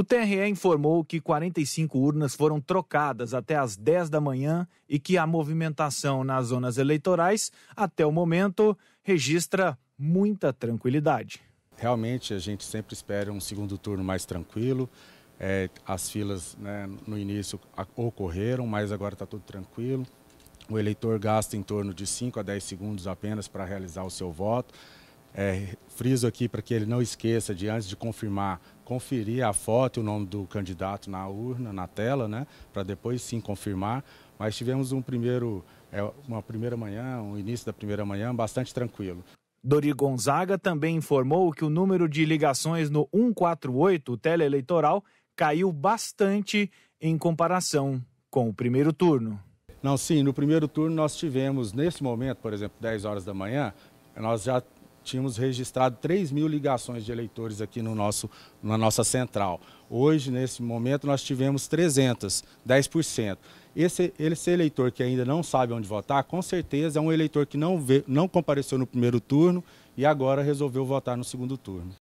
O TRE informou que 45 urnas foram trocadas até às 10 da manhã e que a movimentação nas zonas eleitorais, até o momento, registra muita tranquilidade. Realmente, a gente sempre espera um segundo turno mais tranquilo. É, as filas né, no início ocorreram, mas agora está tudo tranquilo. O eleitor gasta em torno de 5 a 10 segundos apenas para realizar o seu voto. É, friso aqui para que ele não esqueça de, antes de confirmar, conferir a foto e o nome do candidato na urna, na tela, né, para depois sim confirmar. Mas tivemos um primeiro, é, uma primeira manhã, um início da primeira manhã bastante tranquilo. Dori Gonzaga também informou que o número de ligações no 148, o teleeleitoral, caiu bastante em comparação com o primeiro turno. Não, sim, no primeiro turno nós tivemos, nesse momento, por exemplo, 10 horas da manhã, nós já tínhamos registrado 3 mil ligações de eleitores aqui no nosso, na nossa central. Hoje, nesse momento, nós tivemos 300, 10%. Esse, esse eleitor que ainda não sabe onde votar, com certeza é um eleitor que não, vê, não compareceu no primeiro turno e agora resolveu votar no segundo turno.